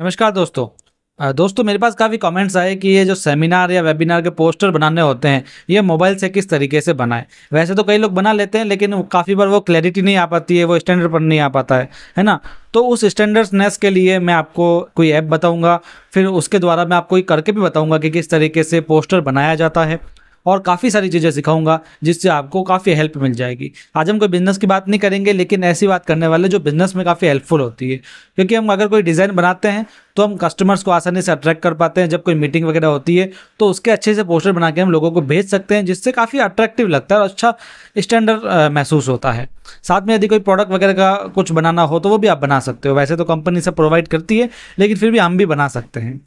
नमस्कार दोस्तों दोस्तों मेरे पास काफ़ी कमेंट्स आए कि ये जो सेमिनार या वेबिनार के पोस्टर बनाने होते हैं ये मोबाइल से किस तरीके से बनाएं वैसे तो कई लोग बना लेते हैं लेकिन काफ़ी बार वो क्लैरिटी नहीं आ पाती है वो स्टैंडर्ड पर नहीं आ पाता है है ना तो उस स्टैंडर्डनेस के लिए मैं आपको कोई ऐप बताऊँगा फिर उसके द्वारा मैं आपको करके भी बताऊँगा कि किस तरीके से पोस्टर बनाया जाता है और काफ़ी सारी चीज़ें सिखाऊंगा जिससे आपको काफ़ी हेल्प मिल जाएगी आज हम कोई बिज़नेस की बात नहीं करेंगे लेकिन ऐसी बात करने वाले जो बिज़नेस में काफ़ी हेल्पफुल होती है क्योंकि हम अगर कोई डिज़ाइन बनाते हैं तो हम कस्टमर्स को आसानी से अट्रैक्ट कर पाते हैं जब कोई मीटिंग वगैरह होती है तो उसके अच्छे से पोस्टर बना के हम लोगों को भेज सकते हैं जिससे काफ़ी अट्रैक्टिव लगता है और अच्छा स्टैंडर्ड महसूस होता है साथ में यदि कोई प्रोडक्ट वगैरह का कुछ बनाना हो तो वो भी आप बना सकते हो वैसे तो कंपनी सब प्रोवाइड करती है लेकिन फिर भी हम भी बना सकते हैं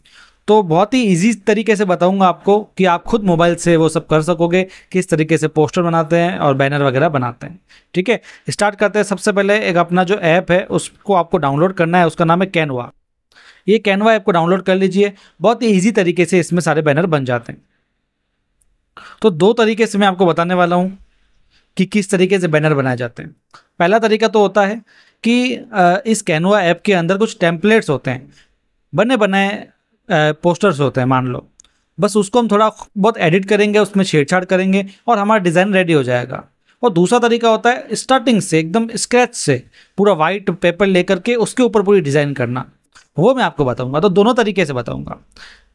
तो बहुत ही ईजी तरीके से बताऊंगा आपको कि आप खुद मोबाइल से वो सब कर सकोगे किस तरीके से पोस्टर बनाते हैं और बैनर वगैरह बनाते हैं ठीक है स्टार्ट करते हैं सबसे पहले एक अपना जो ऐप है उसको आपको डाउनलोड करना है उसका नाम है कैनवा ये कैनवा ऐप को डाउनलोड कर लीजिए बहुत ही ईजी तरीके से इसमें सारे बैनर बन जाते हैं तो दो तरीके से मैं आपको बताने वाला हूँ कि किस तरीके से बैनर बनाए जाते हैं पहला तरीका तो होता है कि इस कैनवा ऐप के अंदर कुछ टेम्पलेट्स होते हैं बने बनाए पोस्टर्स होते हैं मान लो बस उसको हम थोड़ा बहुत एडिट करेंगे उसमें छेड़छाड़ करेंगे और हमारा डिज़ाइन रेडी हो जाएगा और दूसरा तरीका होता है स्टार्टिंग से एकदम स्क्रैच से पूरा वाइट पेपर लेकर के उसके ऊपर पूरी डिज़ाइन करना वो मैं आपको बताऊंगा तो दोनों तरीके से बताऊंगा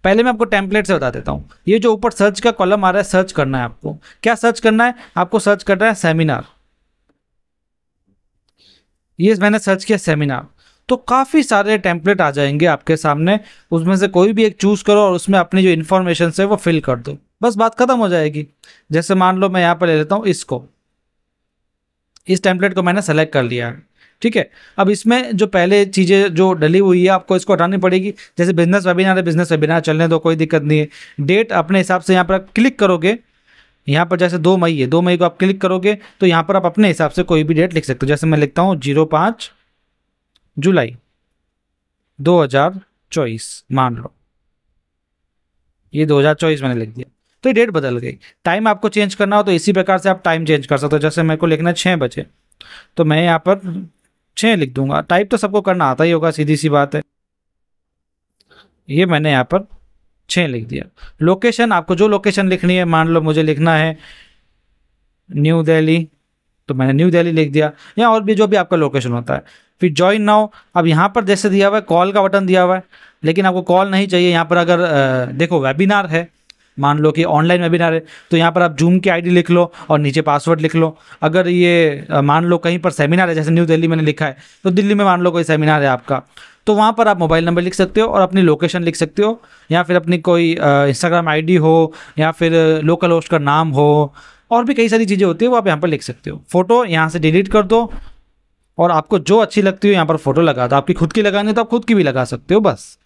पहले मैं आपको टेम्पलेट से बता देता हूँ ये जो ऊपर सर्च का कॉलम आ रहा है सर्च करना है आपको क्या सर्च करना है आपको सर्च करना है सेमिनार ये मैंने सर्च किया सेमिनार तो काफ़ी सारे टेम्पलेट आ जाएंगे आपके सामने उसमें से कोई भी एक चूज़ करो और उसमें अपनी जो इन्फॉर्मेशन है वो फिल कर दो बस बात ख़त्म हो जाएगी जैसे मान लो मैं यहाँ पर ले लेता हूँ इसको इस टेम्पलेट को मैंने सेलेक्ट कर लिया ठीक है अब इसमें जो पहले चीज़ें जो डली हुई है आपको इसको हटानी पड़ेगी जैसे बिजनेस वेबिनार है बिजनेस वेबिनार चलने दो कोई दिक्कत नहीं है डेट अपने हिसाब से यहाँ पर आप क्लिक करोगे यहाँ पर जैसे दो मई है दो मई को आप क्लिक करोगे तो यहाँ पर आप अपने हिसाब से कोई भी डेट लिख सकते हो जैसे मैं लिखता हूँ जीरो पाँच जुलाई 2024 मान लो ये 2024 मैंने लिख दिया तो ये डेट बदल गई टाइम आपको चेंज करना हो तो इसी प्रकार से आप टाइम चेंज कर सकते हो जैसे मेरे को लिखना छः बजे तो मैं यहाँ पर छः लिख दूंगा टाइप तो सबको करना आता ही होगा सीधी सी बात है ये मैंने यहाँ पर छः लिख दिया लोकेशन आपको जो लोकेशन लिखनी है मान लो मुझे लिखना है न्यू दिल्ली तो मैंने न्यू दिल्ली लिख दिया या और भी जो भी आपका लोकेशन होता है फिर ज्वाइन नाउ अब यहाँ पर जैसे दिया हुआ है कॉल का बटन दिया हुआ है लेकिन आपको कॉल नहीं चाहिए यहाँ पर अगर देखो वेबिनार है मान लो कि ऑनलाइन वेबिनार है तो यहाँ पर आप जूम की आईडी लिख लो और नीचे पासवर्ड लिख लो अगर ये मान लो कहीं पर सेमिनार है जैसे न्यू दिल्ली मैंने लिखा है तो दिल्ली में मान लो कोई सेमिनार है आपका तो वहाँ पर आप मोबाइल नंबर लिख सकते हो और अपनी लोकेशन लिख सकते हो या फिर अपनी कोई इंस्टाग्राम आईडी हो या फिर लोकल होस्ट का नाम हो और भी कई सारी चीज़ें होती है वो आप यहाँ पर लिख सकते हो फोटो यहाँ से डिलीट कर दो और आपको जो अच्छी लगती हो यहाँ पर फोटो लगा दो आपकी खुद की लगानी है तो आप खुद की भी लगा सकते हो बस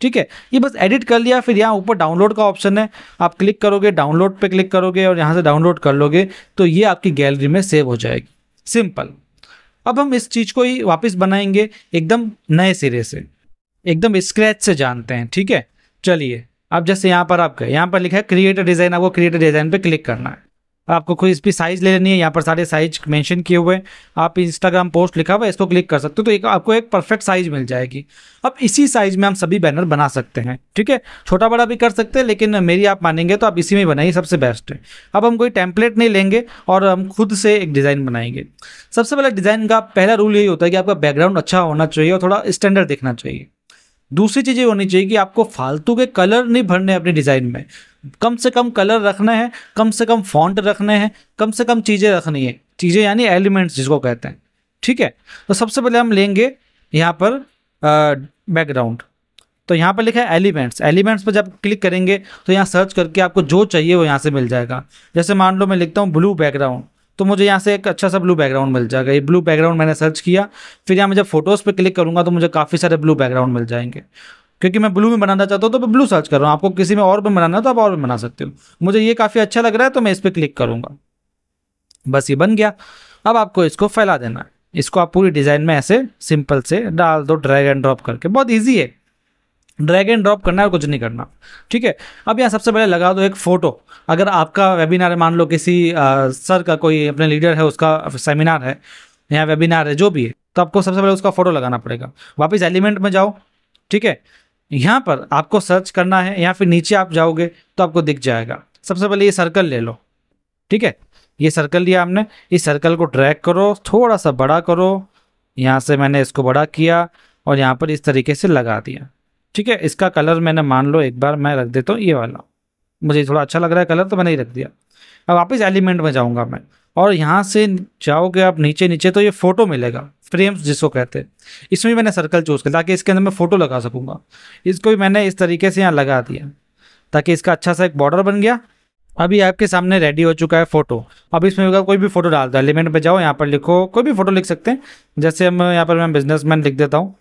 ठीक है ये बस एडिट कर लिया फिर यहाँ ऊपर डाउनलोड का ऑप्शन है आप क्लिक करोगे डाउनलोड पे क्लिक करोगे और यहाँ से डाउनलोड कर लोगे तो ये आपकी गैलरी में सेव हो जाएगी सिंपल अब हम इस चीज़ को ही वापस बनाएंगे एकदम नए सिरे से एकदम स्क्रैच से जानते हैं ठीक है चलिए अब जैसे यहाँ पर आप गए यहाँ पर लिखा है क्रिएटर डिज़ाइन आपको क्रिएटर डिज़ाइन पर क्लिक करना है आपको कोई इस पर साइज ले लेनी है यहाँ पर सारे साइज मेंशन किए हुए आप इंस्टाग्राम पोस्ट लिखा हुआ है इसको क्लिक कर सकते हो तो एक आपको एक परफेक्ट साइज मिल जाएगी अब इसी साइज में हम सभी बैनर बना सकते हैं ठीक है छोटा बड़ा भी कर सकते हैं लेकिन मेरी आप मानेंगे तो आप इसी में बनाइए सबसे बेस्ट है अब हम कोई टेम्पलेट नहीं लेंगे और हम खुद से एक डिज़ाइन बनाएंगे सबसे पहले डिज़ाइन का पहला रूल यही होता है कि आपका बैकग्राउंड अच्छा होना चाहिए और थोड़ा स्टैंडर्ड दिखना चाहिए दूसरी चीज़ ये होनी चाहिए कि आपको फालतू के कलर नहीं भरने अपने डिज़ाइन में कम से कम कलर रखना है कम से कम फॉन्ट रखने हैं कम से कम चीज़ें रखनी है चीज़ें यानी एलिमेंट्स जिसको कहते हैं ठीक है तो सबसे पहले हम लेंगे यहाँ पर बैकग्राउंड तो यहाँ पर लिखा है एलिमेंट्स एलिमेंट्स पर जब क्लिक करेंगे तो यहाँ सर्च करके आपको जो चाहिए वो यहाँ से मिल जाएगा जैसे मान लो मैं लिखता हूँ ब्लू बैकग्राउंड तो मुझे यहाँ से एक अच्छा सा ब्लू बैकग्राउंड मिल जाएगा ये ब्लू बैकग्राउंड मैंने सर्च किया फिर यहाँ मैं जब फोटोज़ पर क्लिक करूँगा तो मुझे काफ़ी सारे ब्लू बैकग्राउंड मिल जाएंगे क्योंकि मैं ब्लू में बनाना चाहता हूँ तो मैं ब्लू सर्च कर रहा हूँ आपको किसी में और भी बनाना है तो आप और भी बना सकते हो मुझे ये काफ़ी अच्छा लग रहा है तो मैं इस पर क्लिक करूँगा बस ये बन गया अब आपको इसको फैला देना है इसको आप पूरी डिज़ाइन में ऐसे सिंपल से डाल दो ड्रैग एंड ड्रॉप करके बहुत ईजी है ड्रैग एंड ड्रॉप करना है और कुछ नहीं करना ठीक है अब यहाँ सबसे पहले लगा दो एक फ़ोटो अगर आपका वेबिनार है मान लो किसी आ, सर का कोई अपने लीडर है उसका सेमिनार है या वेबिनार है जो भी है तो आपको सबसे पहले उसका फ़ोटो लगाना पड़ेगा वापस एलिमेंट में जाओ ठीक है यहाँ पर आपको सर्च करना है या फिर नीचे आप जाओगे तो आपको दिख जाएगा सबसे पहले ये सर्कल ले लो ठीक है ये सर्कल लिया हमने इस सर्कल को ड्रैग करो थोड़ा सा बड़ा करो यहाँ से मैंने इसको बड़ा किया और यहाँ पर इस तरीके से लगा दिया ठीक है इसका कलर मैंने मान लो एक बार मैं रख देता हूँ ये वाला मुझे थोड़ा अच्छा लग रहा है कलर तो मैंने ही रख दिया अब वापस एलिमेंट में जाऊँगा मैं और यहाँ से जाओगे आप नीचे नीचे तो ये फोटो मिलेगा फ्रेम्स जिसको कहते हैं इसमें भी मैंने सर्कल चूज़ किया ताकि इसके अंदर मैं फ़ोटो लगा सकूँगा इसको भी मैंने इस तरीके से यहाँ लगा दिया ताकि इसका अच्छा सा एक बॉर्डर बन गया अभी आपके सामने रेडी हो चुका है फोटो अब इसमें होगा कोई भी फोटो डाल दो एलिमेंट पे जाओ यहाँ पर लिखो कोई भी फोटो लिख सकते हैं जैसे हम यहाँ पर मैं बिजनेसमैन लिख देता हूँ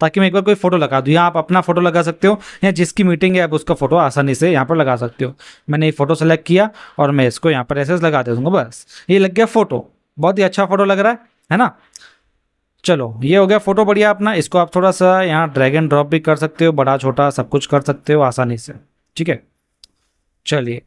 ताकि मैं एक बार कोई फोटो लगा दूँ यहाँ आप अपना फोटो लगा सकते हो या जिसकी मीटिंग है आप उसका फोटो आसानी से यहाँ पर लगा सकते हो मैंने ये फोटो सेलेक्ट किया और मैं इसको यहाँ पर ऐसे लगा दे दूँगा बस ये लग गया फोटो बहुत ही अच्छा फोटो लग रहा है है ना चलो ये हो गया फोटो बढ़िया अपना इसको आप थोड़ा सा यहाँ ड्रैग एंड ड्रॉप भी कर सकते हो बड़ा छोटा सब कुछ कर सकते हो आसानी से ठीक है चलिए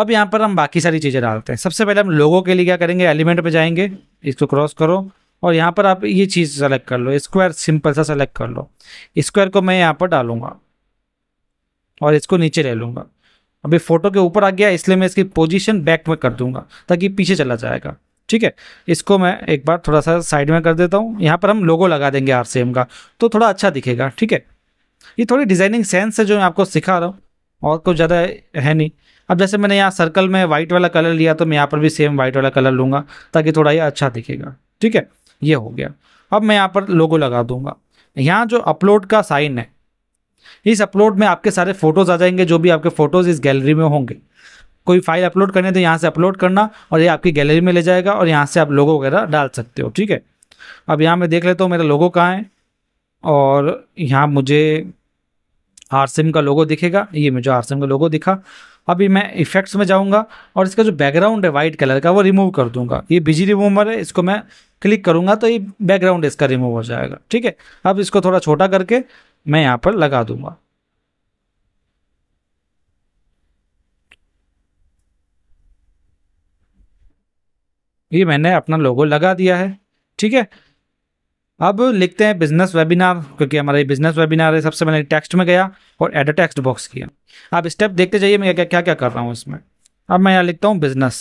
अब यहाँ पर हम बाकी सारी चीज़ें डालते हैं सबसे पहले हम लोगों के लिए क्या करेंगे एलिमेंट पे जाएंगे इसको क्रॉस करो और यहाँ पर आप ये चीज़ सेलेक्ट कर लो स्क्वायर सिंपल सा सेलेक्ट कर लो स्क्वायर को मैं यहाँ पर डालूंगा और इसको नीचे ले लूँगा अभी फ़ोटो के ऊपर आ गया इसलिए मैं इसकी पोजीशन बैक में कर दूंगा ताकि पीछे चला जाएगा ठीक है इसको मैं एक बार थोड़ा सा साइड में कर देता हूँ यहाँ पर हम लोगो लगा देंगे आर का तो थोड़ा अच्छा दिखेगा ठीक है ये थोड़ी डिज़ाइनिंग सेंस है जो मैं आपको सिखा रहा हूँ और कुछ ज़्यादा है नहीं अब जैसे मैंने यहाँ सर्कल में वाइट वाला कलर लिया तो मैं यहाँ पर भी सेम वाइट वाला कलर लूँगा ताकि थोड़ा ये अच्छा दिखेगा ठीक है ये हो गया अब मैं यहाँ पर लोगो लगा दूंगा यहाँ जो अपलोड का साइन है इस अपलोड में आपके सारे फोटोज आ जाएंगे जो भी आपके फोटोज इस गैलरी में होंगे कोई फाइल अपलोड करने तो यहाँ से अपलोड करना और ये आपकी गैलरी में ले जाएगा और यहाँ से आप लोगो वगैरह डाल सकते हो ठीक है अब यहाँ मैं देख लेता हूँ मेरा लोगो कहाँ है और यहाँ मुझे आरसिम का लोगो दिखेगा ये मुझे आरसिम का लोगो दिखा अभी मैं इफेक्ट्स में जाऊँगा और इसका जो बैकग्राउंड है वाइट कलर का वो रिमूव कर दूंगा ये बिजी रिमूवर है इसको मैं क्लिक करूंगा तो ये बैकग्राउंड इसका रिमूव हो जाएगा ठीक है अब इसको थोड़ा छोटा करके मैं यहाँ पर लगा दूंगा ये मैंने अपना लोगो लगा दिया है ठीक है अब लिखते हैं बिजनेस वेबिनार क्योंकि हमारा ये बिजनेस वेबिनार है सबसे मैंने टेक्स्ट में गया और एड टेक्स्ट बॉक्स किया अब स्टेप देखते जाइए मैं क्या क्या क्या कर रहा हूँ इसमें अब मैं यहाँ लिखता हूँ बिजनेस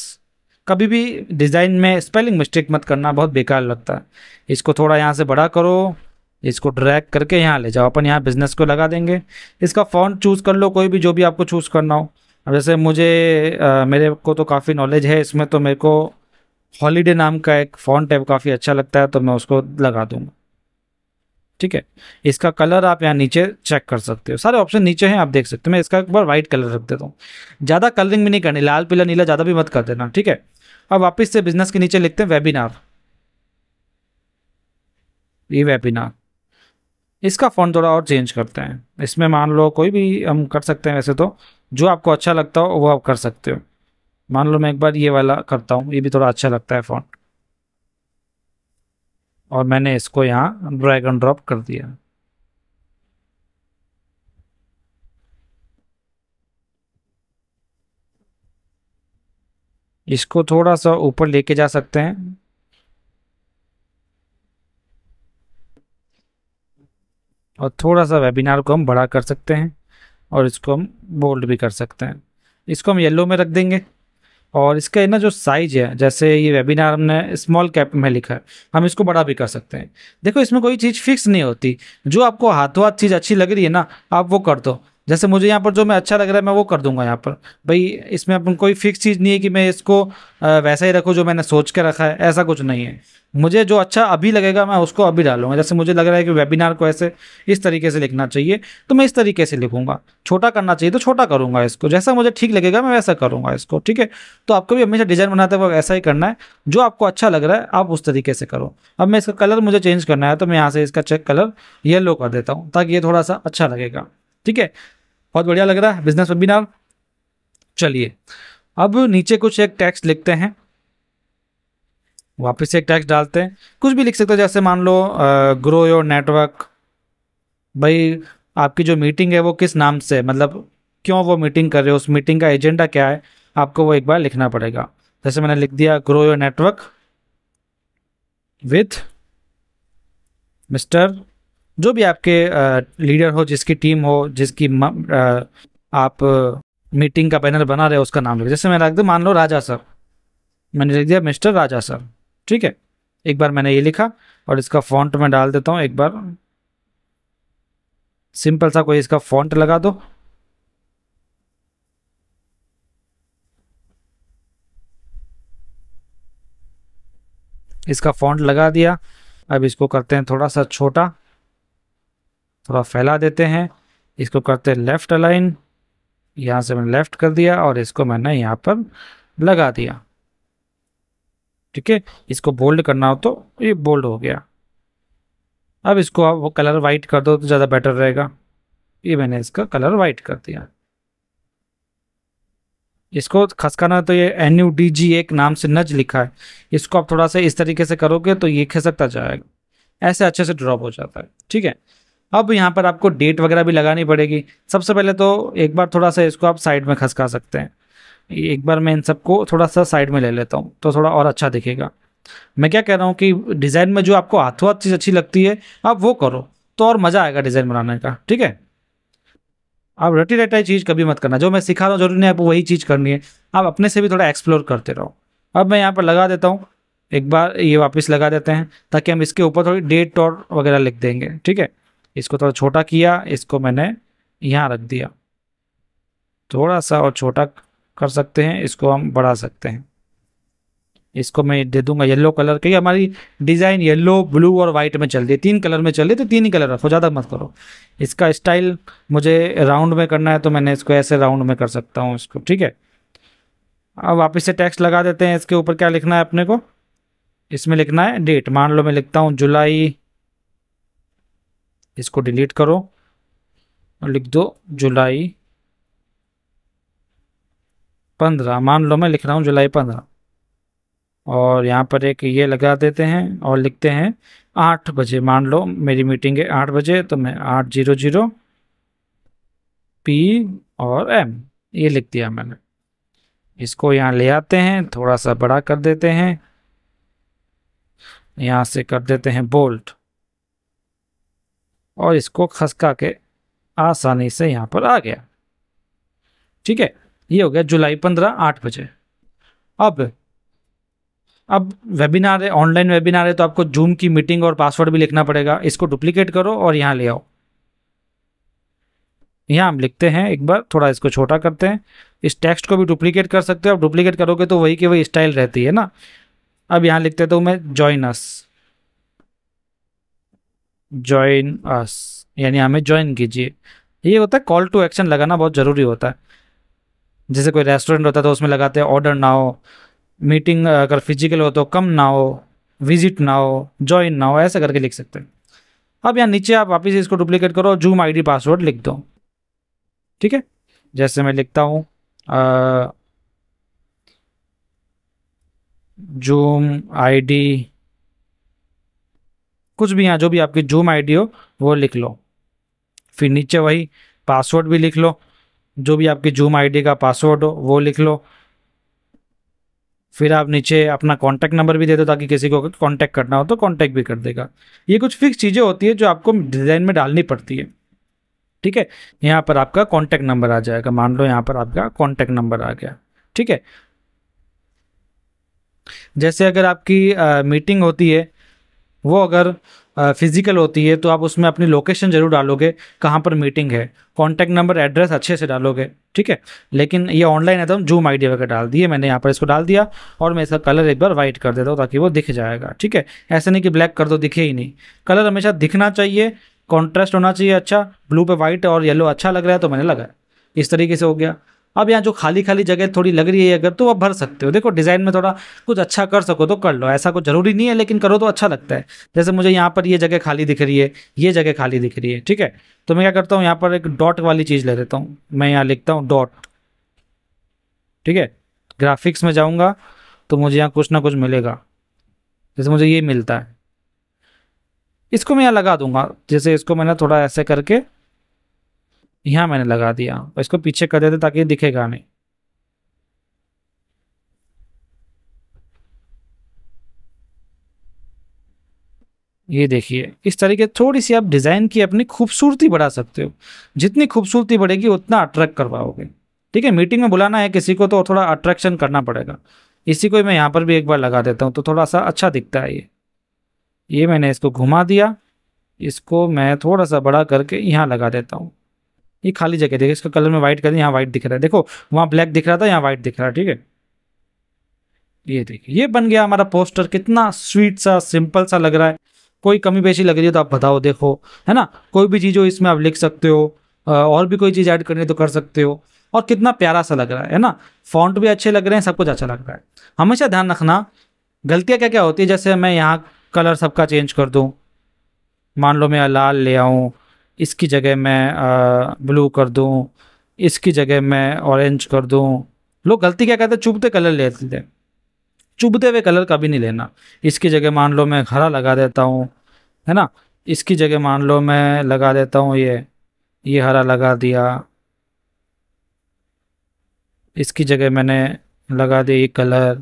कभी भी डिज़ाइन में स्पेलिंग मिस्टेक मत करना बहुत बेकार लगता है इसको थोड़ा यहाँ से बड़ा करो इसको ड्रैग करके यहाँ ले जाओ अपन यहाँ बिजनेस को लगा देंगे इसका फॉन्ट चूज़ कर लो कोई भी जो भी आपको चूज़ करना हो अब जैसे मुझे आ, मेरे को तो काफ़ी नॉलेज है इसमें तो मेरे को हॉलीडे नाम का एक फॉन्ट है काफ़ी अच्छा लगता है तो मैं उसको लगा दूँगा ठीक है इसका कलर आप यहाँ नीचे चेक कर सकते हो सारे ऑप्शन नीचे हैं आप देख सकते हो मैं इसका एक बार वाइट कलर रख देता हूँ ज़्यादा कलरिंग भी नहीं करनी लाल पीला नीला ज़्यादा भी मत कर देना ठीक है अब वापस से बिजनेस के नीचे लिखते हैं वेबिनार ये वेबिनार इसका फ़ॉन्ट थोड़ा और चेंज करते हैं इसमें मान लो कोई भी हम कर सकते हैं वैसे तो जो आपको अच्छा लगता हो वो आप कर सकते हो मान लो मैं एक बार ये वाला करता हूँ ये भी थोड़ा अच्छा लगता है फ़ॉन्ट और मैंने इसको यहाँ ड्रैग एंड ड्रॉप कर दिया इसको थोड़ा सा ऊपर लेके जा सकते हैं और थोड़ा सा वेबिनार को हम बड़ा कर सकते हैं और इसको हम बोल्ड भी कर सकते हैं इसको हम येलो में रख देंगे और इसका ना जो साइज है जैसे ये वेबिनार हमने स्मॉल कैप में लिखा है हम इसको बड़ा भी कर सकते हैं देखो इसमें कोई चीज़ फिक्स नहीं होती जो आपको हाथों हाथ चीज़ अच्छी लग रही है ना आप वो कर दो जैसे मुझे यहाँ पर जो मैं अच्छा लग रहा है मैं वो कर दूंगा यहाँ पर भाई इसमें अपन कोई फिक्स चीज़ नहीं है कि मैं इसको वैसा ही रखूँ जो मैंने सोच के रखा है ऐसा कुछ नहीं है मुझे जो अच्छा अभी लगेगा मैं उसको अभी डालूंगा जैसे मुझे लग रहा है कि वेबिनार को ऐसे इस तरीके से लिखना चाहिए तो मैं इस तरीके से लिखूंगा छोटा करना चाहिए तो छोटा करूंगा इसको जैसा मुझे ठीक लगेगा मैं वैसा करूंगा इसको ठीक है तो आपको भी हमेशा डिजाइन बनाते वक्त ऐसा ही करना है जो आपको अच्छा लग रहा है आप उस तरीके से करो अब मैं इसका कलर मुझे चेंज करना है तो मैं यहाँ से इसका चेक कलर येलो कर देता हूँ ताकि ये थोड़ा सा अच्छा लगेगा ठीक है बहुत बढ़िया लग रहा है बिजनेस वेबिनार चलिए अब नीचे कुछ एक टैक्स लिखते हैं वापस से एक टैक्स डालते हैं कुछ भी लिख सकते हो जैसे मान लो ग्रो योर नेटवर्क भाई आपकी जो मीटिंग है वो किस नाम से मतलब क्यों वो मीटिंग कर रहे हो उस मीटिंग का एजेंडा क्या है आपको वो एक बार लिखना पड़ेगा जैसे मैंने लिख दिया grow your network with mister जो भी आपके लीडर हो जिसकी टीम हो जिसकी आप मीटिंग का बैनर बना रहे हो उसका नाम लिख जैसे मैंने रख दिया मान लो राजा सर मैंने लिख दिया मिस्टर राजा सर ठीक है एक बार मैंने ये लिखा और इसका फॉन्ट मैं डाल देता हूँ एक बार सिंपल सा कोई इसका फॉन्ट लगा दो इसका फॉन्ट लगा दिया अब इसको करते हैं थोड़ा सा छोटा थोड़ा फैला देते हैं इसको करते लेफ़्ट अलाइन यहाँ से मैंने लेफ़्ट कर दिया और इसको मैंने यहाँ पर लगा दिया ठीक है इसको बोल्ड करना हो तो ये बोल्ड हो गया अब इसको आप वो कलर वाइट कर दो तो ज़्यादा बेटर रहेगा ये मैंने इसका कलर वाइट कर दिया इसको खसकाना तो ये एन यू डी जी एक नाम से नज लिखा है इसको आप थोड़ा सा इस तरीके से करोगे तो ये खिसकता जाएगा ऐसे अच्छे से ड्रॉप हो जाता है ठीक है अब यहाँ पर आपको डेट वगैरह भी लगानी पड़ेगी सबसे पहले तो एक बार थोड़ा सा इसको आप साइड में खसका सकते हैं एक बार मैं इन सबको थोड़ा सा साइड में ले लेता हूँ तो थोड़ा और अच्छा दिखेगा मैं क्या कह रहा हूँ कि डिज़ाइन में जो आपको हाथों हाथ चीज़ अच्छी लगती है आप वो करो तो और मज़ा आएगा डिज़ाइन बनाने का ठीक है आप रटी रटाई चीज़ कभी मत करना जो मैं सिखा रहा हूँ जरूरी नहीं आप वही चीज़ करनी है आप अपने से भी थोड़ा एक्सप्लोर करते रहो अब मैं यहाँ पर लगा देता हूँ एक बार ये वापस लगा देते हैं ताकि हम इसके ऊपर थोड़ी डेट और वगैरह लिख देंगे ठीक है इसको थोड़ा छोटा किया इसको मैंने यहाँ रख दिया थोड़ा सा और छोटा कर सकते हैं इसको हम बढ़ा सकते हैं इसको मैं दे दूंगा येलो कलर क्योंकि हमारी डिज़ाइन येलो ब्लू और वाइट में चल रही है तीन कलर में चल रही है तो तीन ही कलर रखो ज़्यादा मत करो इसका स्टाइल मुझे राउंड में करना है तो मैंने इसको ऐसे राउंड में कर सकता हूँ इसको ठीक है अब वापस से टैक्स लगा देते हैं इसके ऊपर क्या लिखना है अपने को इसमें लिखना है डेट मान लो मैं लिखता हूँ जुलाई इसको डिलीट करो और लिख दो जुलाई पंद्रह मान लो मैं लिख रहा हूँ जुलाई पंद्रह और यहाँ पर एक ये लगा देते हैं और लिखते हैं आठ बजे मान लो मेरी मीटिंग है आठ बजे तो मैं आठ जीरो जीरो पी और एम ये लिख दिया मैंने इसको यहाँ ले आते हैं थोड़ा सा बड़ा कर देते हैं यहाँ से कर देते हैं बोल्ट और इसको खसका के आसानी से यहाँ पर आ गया ठीक है ये हो गया जुलाई पंद्रह आठ बजे अब अब वेबिनार है ऑनलाइन वेबिनार है तो आपको जूम की मीटिंग और पासवर्ड भी लिखना पड़ेगा इसको डुप्लीकेट करो और यहाँ ले आओ यहाँ हम लिखते हैं एक बार थोड़ा इसको छोटा करते हैं इस टेक्स्ट को भी डुप्लीकेट कर सकते हो आप डुप्लीकेट करोगे तो वही की वही स्टाइल रहती है ना अब यहाँ लिखते तो मैं जॉइनस ज्वाइन अस यानी हमें ज्वाइन कीजिए ये होता है कॉल टू एक्शन लगाना बहुत ज़रूरी होता है जैसे कोई रेस्टोरेंट होता है तो उसमें लगाते हैं ऑर्डर ना हो मीटिंग अगर फिजिकल हो तो कम ना हो विजिट ना हो ज्वाइन ना हो ऐसा करके लिख सकते हैं अब यहाँ नीचे आप वापिस इसको डुप्लीकेट करो जूम आईडी पासवर्ड लिख दो ठीक है जैसे मैं लिखता हूँ जूम आईडी कुछ भी यहाँ जो भी आपकी जूम आई हो वो लिख लो फिर नीचे वही पासवर्ड भी लिख लो जो भी आपकी जूम आई का पासवर्ड हो वो लिख लो फिर आप नीचे अपना कॉन्टैक्ट नंबर भी दे दो ताकि किसी को कॉन्टैक्ट करना हो तो कॉन्टैक्ट भी कर देगा ये कुछ फिक्स चीज़ें होती है जो आपको डिज़ाइन में डालनी पड़ती है ठीक है यहाँ पर आपका कॉन्टैक्ट नंबर आ जाएगा मान लो यहाँ पर आपका कॉन्टैक्ट नंबर आ गया ठीक है जैसे अगर आपकी आ, मीटिंग होती है वो अगर फिज़िकल होती है तो आप उसमें अपनी लोकेशन ज़रूर डालोगे कहाँ पर मीटिंग है कॉन्टैक्ट नंबर एड्रेस अच्छे से डालोगे ठीक है लेकिन ये ऑनलाइन है तो जूम आई डी वगैरह डाल दिए मैंने यहाँ पर इसको डाल दिया और मैं इसका कलर एक बार वाइट कर देता हूँ ताकि वो दिख जाएगा ठीक है ऐसे नहीं कि ब्लैक कर दो दिखे ही नहीं कलर हमेशा दिखना चाहिए कॉन्ट्रास्ट होना चाहिए अच्छा ब्लू पे वाइट और येलो अच्छा लग रहा है तो मैंने लगाया इस तरीके से हो गया अब यहाँ जो खाली खाली जगह थोड़ी लग रही है अगर तो आप भर सकते हो देखो डिज़ाइन में थोड़ा कुछ अच्छा कर सको तो कर लो ऐसा कुछ ज़रूरी नहीं है लेकिन करो तो अच्छा लगता है जैसे मुझे यहाँ पर ये जगह खाली दिख रही है ये जगह खाली दिख रही है ठीक है तो मैं क्या करता हूँ यहाँ पर एक डॉट वाली चीज़ ले लेता हूँ मैं यहाँ लिखता हूँ डॉट ठीक है ग्राफिक्स में जाऊँगा तो मुझे यहाँ कुछ ना कुछ मिलेगा जैसे मुझे ये मिलता है इसको मैं यहाँ लगा दूंगा जैसे इसको मैंने थोड़ा ऐसे करके यहाँ मैंने लगा दिया और इसको पीछे कर देते ताकि दिखेगा नहीं ये देखिए इस तरीके थोड़ी सी आप डिज़ाइन की अपनी खूबसूरती बढ़ा सकते हो जितनी खूबसूरती बढ़ेगी उतना अट्रैक्ट करवाओगे ठीक है मीटिंग में बुलाना है किसी को तो थोड़ा अट्रैक्शन करना पड़ेगा इसी को मैं यहाँ पर भी एक बार लगा देता हूँ तो थोड़ा सा अच्छा दिखता है ये ये मैंने इसको घुमा दिया इसको मैं थोड़ा सा बड़ा करके यहाँ लगा देता हूँ ये खाली जगह देखिए इसका कलर में व्हाइट करें यहाँ व्हाइट दिख रहा है देखो वहाँ ब्लैक दिख रहा था यहाँ व्हाइट दिख रहा है ठीक है ये देखिए ये बन गया हमारा पोस्टर कितना स्वीट सा सिंपल सा लग रहा है कोई कमी पेशी लग रही है तो आप बताओ देखो है ना कोई भी चीज़ हो इसमें आप लिख सकते हो और भी कोई चीज़ ऐड करनी है तो कर सकते हो और कितना प्यारा सा लग रहा है ना फॉन्ट भी अच्छे लग रहे हैं सब कुछ अच्छा लग रहा है हमेशा ध्यान रखना गलतियाँ क्या क्या होती है जैसे मैं यहाँ कलर सबका चेंज कर दूँ मान लो मैं लाल ले आऊँ इसकी जगह मैं ब्लू कर दूँ इसकी जगह मैं ऑरेंज कर दूँ लोग गलती क्या कहते हैं चुभते कलर लेते थे चुभते हुए कलर कभी नहीं लेना इसकी जगह मान लो मैं हरा लगा देता हूँ है ना इसकी जगह मान लो मैं लगा देता हूँ ये ये हरा लगा दिया इसकी जगह मैंने लगा दिया ये कलर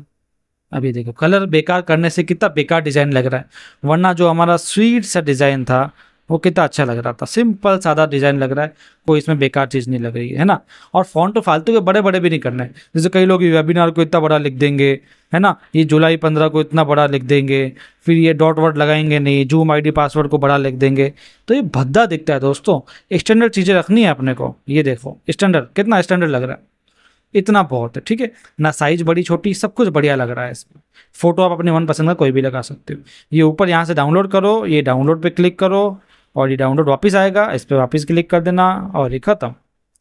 अभी देखो कलर बेकार करने से कितना बेकार डिज़ाइन लग रहा है वरना जो हमारा स्वीट सा डिज़ाइन था वो कितना अच्छा लग रहा था सिंपल सादा डिज़ाइन लग रहा है कोई इसमें बेकार चीज़ नहीं लग रही है ना और फॉन्ट तो फालतू के बड़े बड़े भी नहीं करना है जैसे कई लोग वेबिनार को इतना बड़ा लिख देंगे है ना ये जुलाई पंद्रह को इतना बड़ा लिख देंगे फिर ये डॉट वर्ड लगाएंगे नहीं जूम आईडी पासवर्ड को बड़ा लिख देंगे तो ये भद्दा दिखता है दोस्तों स्टैंडर्ड चीज़ें रखनी है अपने को ये देखो स्टैंडर्ड कितना स्टैंडर्ड लग रहा है इतना बहुत है ठीक है ना साइज बड़ी छोटी सब कुछ बढ़िया लग रहा है इसमें फोटो आप अपने मनपसंद का कोई भी लगा सकते हो ये ऊपर यहाँ से डाउनलोड करो ये डाउनलोड पे क्लिक करो और ये डाउनलोड वापस आएगा इस पर वापस क्लिक कर देना और ये ख़त्म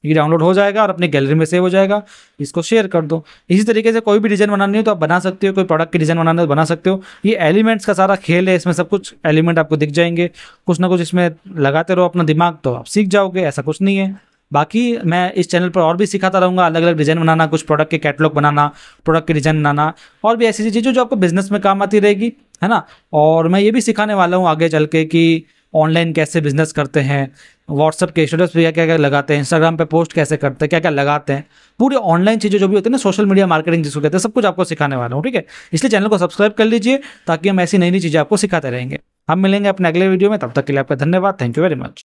ये डाउनलोड हो जाएगा और अपने गैलरी में सेव हो जाएगा इसको शेयर कर दो इसी तरीके से कोई भी डिज़ाइन बनानी हो तो आप बना सकते हो कोई प्रोडक्ट की डिज़ाइन बनाना हो तो बना सकते हो ये एलिमेंट्स का सारा खेल है इसमें सब कुछ एलिमेंट आपको दिख जाएंगे कुछ ना कुछ इसमें लगाते रहो अपना दिमाग तो आप सीख जाओगे ऐसा कुछ नहीं है बाकी मैं इस चैनल पर और भी सिखाता रहूँगा अलग अलग डिज़ाइन बनाना कुछ प्रोडक्ट के कैटलॉग बनाना प्रोडक्ट की डिज़ाइन बनाना और भी ऐसी चीज़ें जो आपको बिजनेस में काम आती रहेगी है ना और मैं ये भी सिखाने वाला हूँ आगे चल के कि ऑनलाइन कैसे बिजनेस करते हैं व्हाट्सअप के स्टेटस पे क्या क्या लगाते हैं इंस्टाग्राम पे पोस्ट कैसे करते हैं क्या क्या लगाते हैं पूरी ऑनलाइन चीज़ें जो भी होती है ना सोशल मीडिया मार्केटिंग जिसको कहते हैं सब कुछ आपको सिखाने वाला हूँ ठीक है इसलिए चैनल को सब्सक्राइब कर लीजिए ताकि हम ऐसी नई नई चीज़ें आपको सिखाते रहेंगे हम मिलेंगे अपने अगले वीडियो में तब तक के लिए आपका धन्यवाद थैंक यू वेरी मच